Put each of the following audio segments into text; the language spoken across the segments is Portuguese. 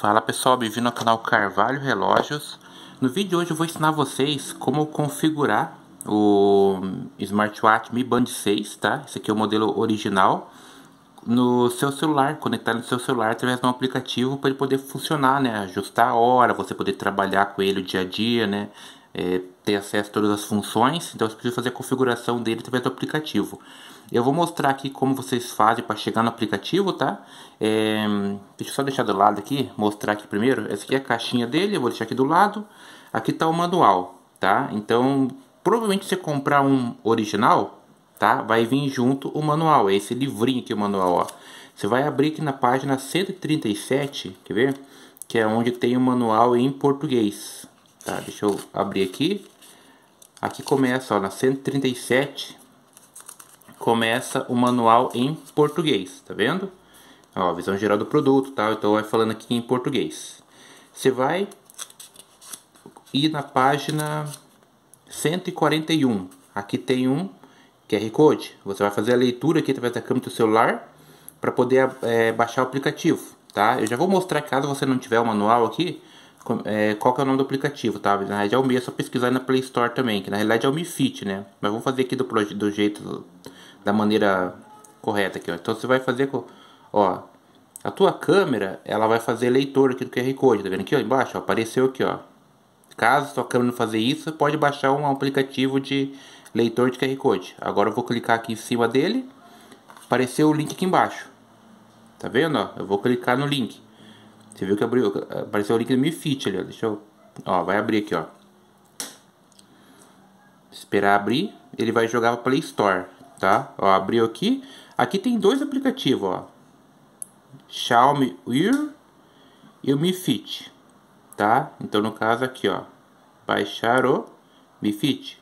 Fala pessoal, bem-vindo ao canal Carvalho Relógios. No vídeo de hoje eu vou ensinar vocês como configurar o smartwatch Mi Band 6, tá? Esse aqui é o modelo original no seu celular, conectar no seu celular através de um aplicativo para ele poder funcionar, né? Ajustar a hora, você poder trabalhar com ele o dia a dia, né? É, ter acesso a todas as funções, então você precisa fazer a configuração dele através do aplicativo. Eu vou mostrar aqui como vocês fazem para chegar no aplicativo, tá? É, deixa eu só deixar do lado aqui, mostrar aqui primeiro. Essa aqui é a caixinha dele, eu vou deixar aqui do lado. Aqui está o manual, tá? Então, provavelmente você comprar um original, tá? Vai vir junto o manual, é esse livrinho aqui o manual, ó. Você vai abrir aqui na página 137, quer ver? Que é onde tem o manual em português, tá? Deixa eu abrir aqui. Aqui começa, ó, na 137, começa o manual em português, tá vendo? Ó, visão geral do produto, tá? Então vai falando aqui em português. Você vai ir na página 141. Aqui tem um QR Code. Você vai fazer a leitura aqui através da câmera do celular para poder é, baixar o aplicativo, tá? Eu já vou mostrar caso você não tiver o manual aqui, é, qual que é o nome do aplicativo, tá? Na realidade é o Mi, é só pesquisar na Play Store também, que na realidade é o Mi Fit, né? Mas vamos fazer aqui do, do jeito, da maneira correta aqui, ó. Então você vai fazer com, ó, a tua câmera, ela vai fazer leitor aqui do QR Code, tá vendo aqui, ó, embaixo, ó, apareceu aqui, ó. Caso sua câmera não fazer isso, pode baixar um aplicativo de leitor de QR Code. Agora eu vou clicar aqui em cima dele, apareceu o link aqui embaixo. Tá vendo, ó? Eu vou clicar no link. Você viu que abriu, apareceu o link do Mi Fit ali, ó. Deixa eu, ó, vai abrir aqui, ó. Esperar abrir, ele vai jogar para Play Store, tá? Ó, abriu aqui. Aqui tem dois aplicativos, ó. Xiaomi Wear e o Mi Fit, tá? Então no caso aqui, ó, baixar o Mi Fit.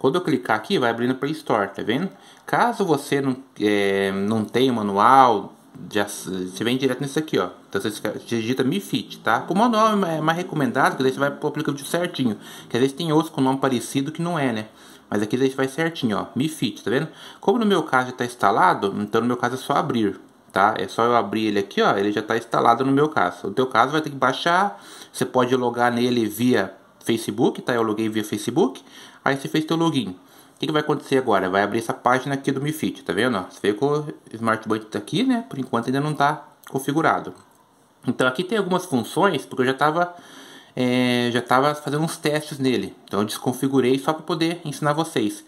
Quando eu clicar aqui, vai abrir na Play Store, tá vendo? Caso você não, é, não tenha manual, já, você vem direto nesse aqui, ó. Então você digita MiFit, tá? Por meu nome é mais recomendado, que daí você vai publicar aplicativo certinho. Que às vezes tem outros com nome parecido que não é, né? Mas aqui daí vai certinho, ó. MiFit, tá vendo? Como no meu caso já tá instalado, então no meu caso é só abrir, tá? É só eu abrir ele aqui, ó. Ele já tá instalado no meu caso. No teu caso vai ter que baixar. Você pode logar nele via Facebook, tá? Eu loguei via Facebook. Aí você fez teu login que, que vai acontecer agora? Vai abrir essa página aqui do Mi Fit, tá vendo? Você vê que o Smart Band tá aqui, né? Por enquanto ainda não está configurado. Então aqui tem algumas funções, porque eu já estava é, já tava fazendo uns testes nele. Então eu desconfigurei só para poder ensinar vocês.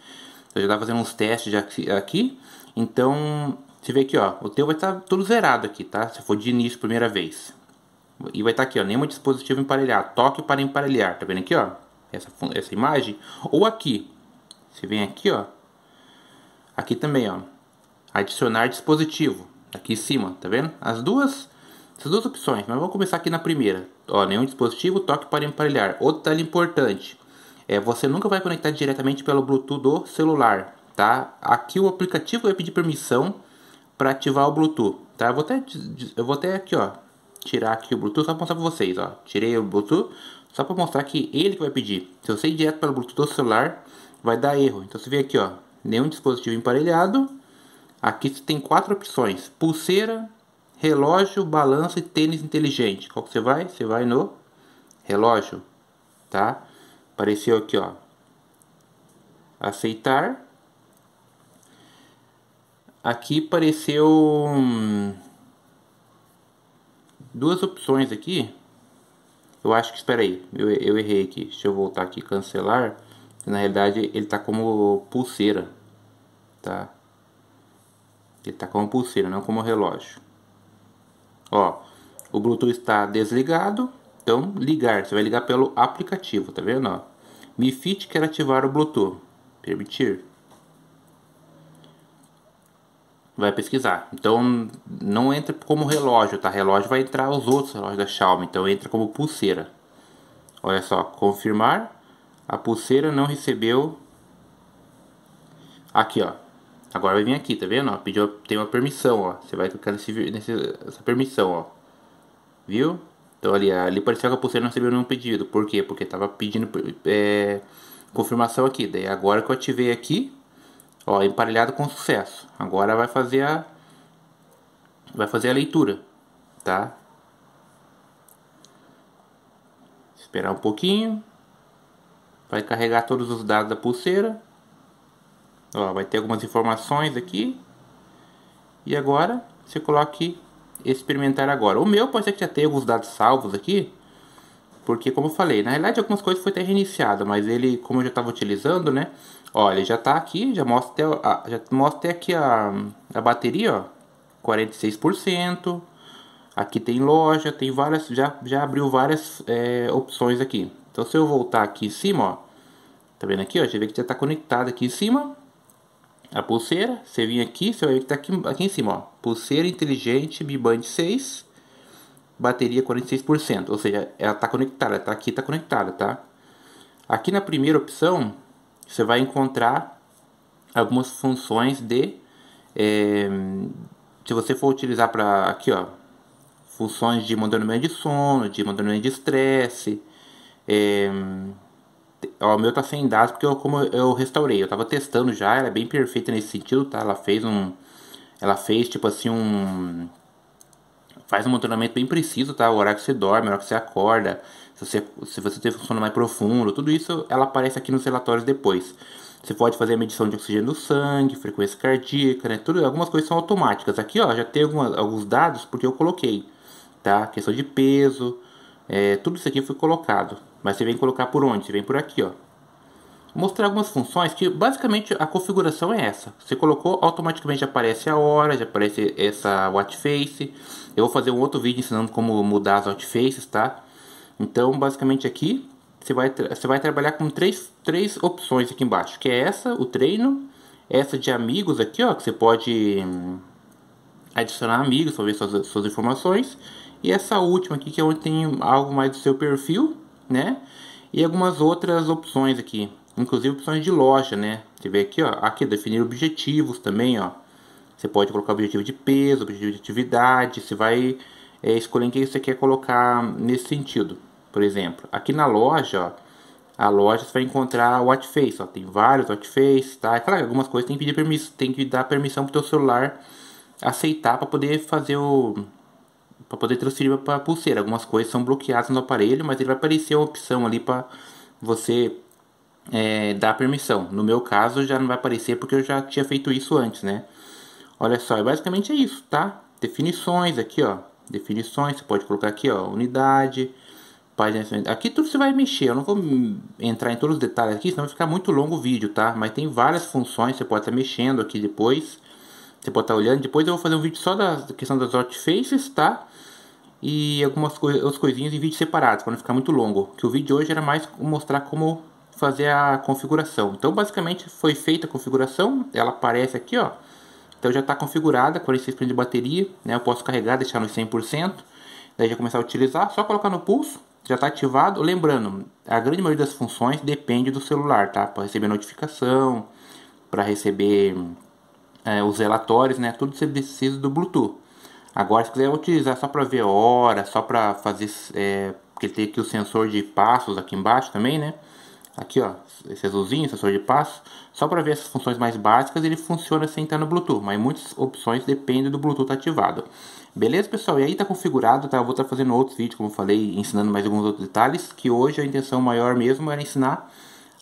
Então, eu já estava fazendo uns testes já aqui. Então você vê aqui, ó, o teu vai estar tá tudo zerado aqui, tá? Se for de início primeira vez. E vai estar tá aqui, ó, nenhum dispositivo emparelhar. Toque para emparelhar, tá vendo aqui, ó? Essa, essa imagem. Ou aqui, você vem aqui, ó. Aqui também, ó. Adicionar dispositivo. Aqui em cima, tá vendo? As duas, essas duas opções. Mas vamos começar aqui na primeira. Ó, nenhum dispositivo, toque para emparelhar. Outro detalhe importante. É, você nunca vai conectar diretamente pelo Bluetooth do celular, tá? Aqui o aplicativo vai pedir permissão para ativar o Bluetooth, tá? Eu vou até, eu vou até aqui, ó, tirar aqui o Bluetooth só para mostrar para vocês, ó. Tirei o Bluetooth só para mostrar que ele que vai pedir. Se você ir direto pelo Bluetooth do celular, vai dar erro. Então você vê aqui, ó, nenhum dispositivo emparelhado. Aqui você tem quatro opções: pulseira, relógio, balança e tênis inteligente. Qual que você vai? Você vai no relógio, tá? Apareceu aqui, ó. Aceitar. Aqui apareceu hum, duas opções aqui. Eu acho que, espera aí, eu, eu errei aqui. Deixa eu voltar aqui, cancelar. Na realidade ele tá como pulseira, tá? Ele tá como pulseira, não como relógio. Ó, o Bluetooth está desligado, então ligar, você vai ligar pelo aplicativo, tá vendo? Ó, Mi Fit quer ativar o Bluetooth, permitir. Vai pesquisar. Então não entra como relógio, tá? Relógio vai entrar os outros relógios da Xiaomi, então entra como pulseira. Olha só, confirmar. A pulseira não recebeu. Aqui, ó. Agora vai vir aqui, tá vendo? Ó, pediu, tem uma permissão, ó. Você vai clicar nesse, nessa permissão, ó. Viu? Então ali, ali pareceu que a pulseira não recebeu nenhum pedido. Por quê? Porque tava pedindo é, confirmação aqui. Daí agora que eu ativei aqui, ó, emparelhado com sucesso. Agora vai fazer a vai fazer a leitura, tá? Esperar um pouquinho vai carregar todos os dados da pulseira. Ó, vai ter algumas informações aqui. E agora você coloque experimentar agora. O meu pode ser que já tenha alguns dados salvos aqui. Porque como eu falei, na realidade algumas coisas foi até reiniciado, mas ele, como eu já estava utilizando, né? Olha, ele já está aqui, já mostra até, a, já mostra até aqui a, a bateria, ó. 46%. Aqui tem loja, tem várias, já, já abriu várias é, opções aqui. Então se eu voltar aqui em cima, ó, Tá vendo aqui, ó? Você vê que já tá conectado aqui em cima. A pulseira, você vem aqui, você vai ver que tá aqui, aqui em cima, ó. Pulseira inteligente Mi Band 6, bateria 46%. Ou seja, ela tá conectada, tá aqui, tá conectada, tá? Aqui na primeira opção, você vai encontrar algumas funções de... É, se você for utilizar para aqui, ó, funções de monitoramento de sono, de monitoramento de estresse, é, Ó, o meu tá sem dados porque eu, como eu restaurei, eu tava testando já, ela é bem perfeita nesse sentido, tá? Ela fez um. Ela fez tipo assim um. Faz um monitoramento bem preciso, tá? O horário que você dorme, o horário que você acorda, se você, se você tem sono mais profundo, tudo isso ela aparece aqui nos relatórios depois. Você pode fazer a medição de oxigênio do sangue, frequência cardíaca, né? Tudo, algumas coisas são automáticas. Aqui, ó, já tem algumas, alguns dados porque eu coloquei, tá? Questão de peso, é, tudo isso aqui foi colocado. Mas você vem colocar por onde? Você vem por aqui, ó. Vou mostrar algumas funções que basicamente a configuração é essa. Você colocou, automaticamente aparece a hora, já aparece essa watch face. Eu vou fazer um outro vídeo ensinando como mudar as watch faces, tá? Então, basicamente aqui, você vai, você vai trabalhar com três, três opções aqui embaixo. Que é essa, o treino. Essa de amigos aqui, ó, que você pode hum, adicionar amigos, para ver suas, suas informações. E essa última aqui, que é onde tem algo mais do seu perfil né? E algumas outras opções aqui, inclusive opções de loja, né? Você vê aqui, ó, aqui definir objetivos também, ó. Você pode colocar objetivo de peso, objetivo de atividade, você vai é, escolher o que você quer colocar nesse sentido, por exemplo. Aqui na loja, ó, a loja você vai encontrar o Watchface, ó, tem vários Watchface, tá? É claro, algumas coisas tem que pedir permissão, tem que dar permissão para o teu celular aceitar para poder fazer o para poder transferir para a pulseira. Algumas coisas são bloqueadas no aparelho, mas ele vai aparecer uma opção ali para você é, dar permissão. No meu caso já não vai aparecer porque eu já tinha feito isso antes, né? Olha só, é basicamente é isso, tá? Definições aqui, ó. Definições, você pode colocar aqui, ó, unidade, página. Aqui tudo você vai mexer. Eu não vou entrar em todos os detalhes aqui, senão vai ficar muito longo o vídeo, tá? Mas tem várias funções, você pode estar mexendo aqui depois você pode tipo, estar tá olhando. Depois eu vou fazer um vídeo só da questão das hot faces, tá? E algumas coisas, outras coisinhas em vídeos separados, para não ficar muito longo. Que o vídeo de hoje era mais mostrar como fazer a configuração. Então, basicamente, foi feita a configuração. Ela aparece aqui, ó. Então, já está configurada, 46% de bateria. Né? Eu posso carregar, deixar nos 100%. Daí já começar a utilizar. Só colocar no pulso. Já está ativado. Lembrando, a grande maioria das funções depende do celular, tá? Para receber notificação, para receber é, os relatórios, né? Tudo você precisa do Bluetooth. Agora, se quiser utilizar só para ver hora, só para fazer, é, porque tem aqui o sensor de passos aqui embaixo também, né? Aqui, ó, esse azulzinho, sensor de passos, só para ver essas funções mais básicas, ele funciona sem estar no Bluetooth, mas muitas opções dependem do Bluetooth ativado. Beleza, pessoal? E aí tá configurado, tá? Eu vou estar tá fazendo outros vídeos, como eu falei, ensinando mais alguns outros detalhes, que hoje a intenção maior mesmo era ensinar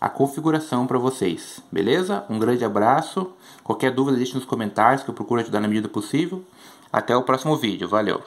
a configuração para vocês, beleza? Um grande abraço. Qualquer dúvida deixe nos comentários que eu procuro ajudar na medida possível. Até o próximo vídeo. Valeu!